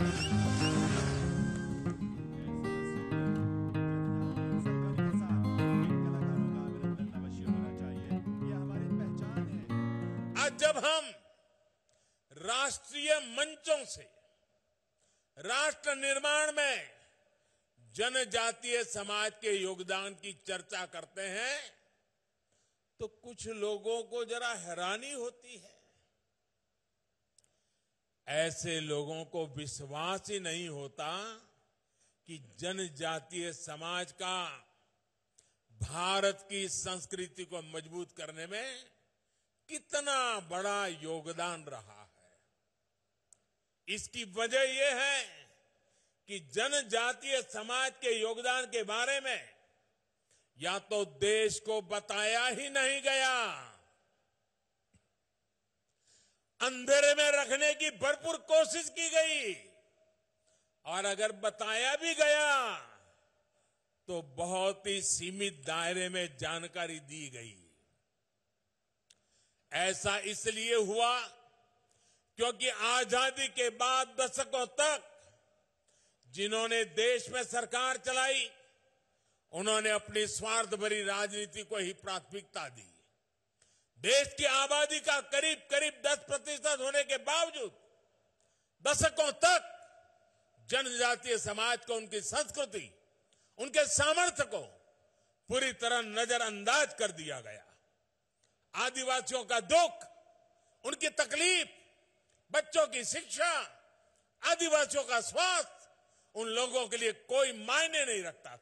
जब हम राष्ट्रीय मंचों से राष्ट्र निर्माण में जनजातीय समाज के योगदान की चर्चा करते हैं तो कुछ लोगों को जरा हैरानी होती है ऐसे लोगों को विश्वास ही नहीं होता कि जनजातीय समाज का भारत की संस्कृति को मजबूत करने में कितना बड़ा योगदान रहा है इसकी वजह यह है कि जनजातीय समाज के योगदान के बारे में या तो देश को बताया ही नहीं गया अंधेरे में रखने की भरपूर कोशिश की गई और अगर बताया भी गया तो बहुत ही सीमित दायरे में जानकारी दी गई ऐसा इसलिए हुआ क्योंकि आजादी के बाद दशकों तक जिन्होंने देश में सरकार चलाई उन्होंने अपनी स्वार्थ भरी राजनीति को ही प्राथमिकता दी देश की आबादी का करीब करीब 10 प्रतिशत होने के बावजूद दशकों तक जनजातीय समाज को उनकी संस्कृति उनके सामर्थ्य को पूरी तरह नजरअंदाज कर दिया गया आदिवासियों का दुख उनकी तकलीफ बच्चों की शिक्षा आदिवासियों का स्वास्थ्य उन लोगों के लिए कोई मायने नहीं रखता